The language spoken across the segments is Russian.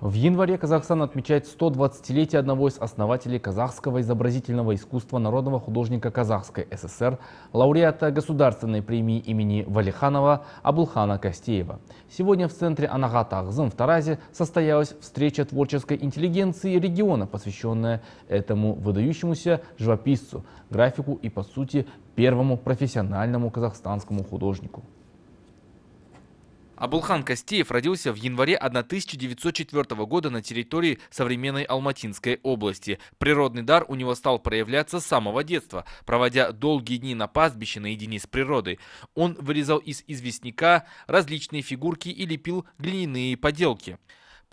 В январе Казахстан отмечает 120-летие одного из основателей казахского изобразительного искусства народного художника Казахской ССР, лауреата Государственной премии имени Валиханова Абулхана Костеева. Сегодня в центре Анагата Ахзым в Таразе состоялась встреча творческой интеллигенции региона, посвященная этому выдающемуся живописцу, графику и, по сути, первому профессиональному казахстанскому художнику. Абулхан Костеев родился в январе 1904 года на территории современной Алматинской области. Природный дар у него стал проявляться с самого детства, проводя долгие дни на пастбище наедине с природой. Он вырезал из известняка различные фигурки и лепил глиняные поделки.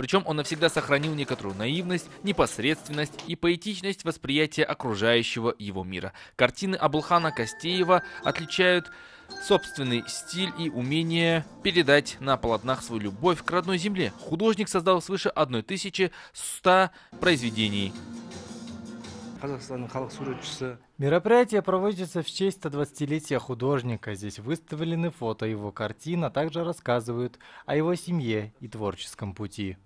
Причем он навсегда сохранил некоторую наивность, непосредственность и поэтичность восприятия окружающего его мира. Картины Абулхана Костеева отличают собственный стиль и умение передать на полотнах свою любовь к родной земле. Художник создал свыше 1100 произведений. Мероприятие проводится в честь 120-летия художника. Здесь выставлены фото его картин, а также рассказывают о его семье и творческом пути.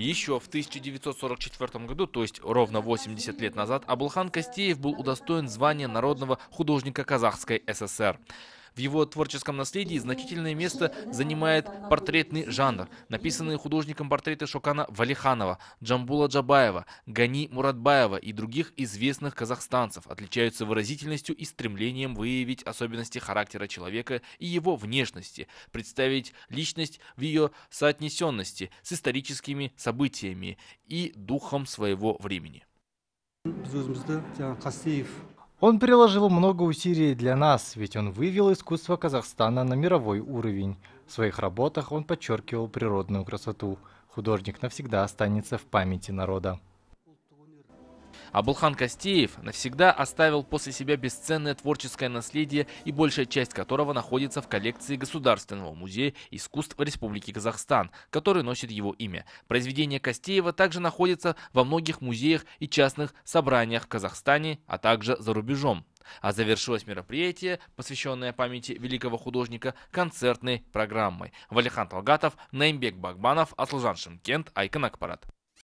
Еще в 1944 году, то есть ровно 80 лет назад, Абулхан Костеев был удостоен звания народного художника Казахской ССР. В его творческом наследии значительное место занимает портретный жанр, написанные художником портреты Шокана Валиханова, Джамбула Джабаева, Гани Муратбаева и других известных казахстанцев, отличаются выразительностью и стремлением выявить особенности характера человека и его внешности, представить личность в ее соотнесенности с историческими событиями и духом своего времени. Он приложил много усилий для нас, ведь он вывел искусство Казахстана на мировой уровень. В своих работах он подчеркивал природную красоту. Художник навсегда останется в памяти народа. Абулхан Костеев навсегда оставил после себя бесценное творческое наследие и большая часть которого находится в коллекции Государственного музея искусств Республики Казахстан, который носит его имя. Произведения Костеева также находятся во многих музеях и частных собраниях в Казахстане, а также за рубежом. А завершилось мероприятие, посвященное памяти великого художника, концертной программой. Валихан Талгатов, Наимбек Багбанов, Аслужан Шимкент, Айкон Акпарат.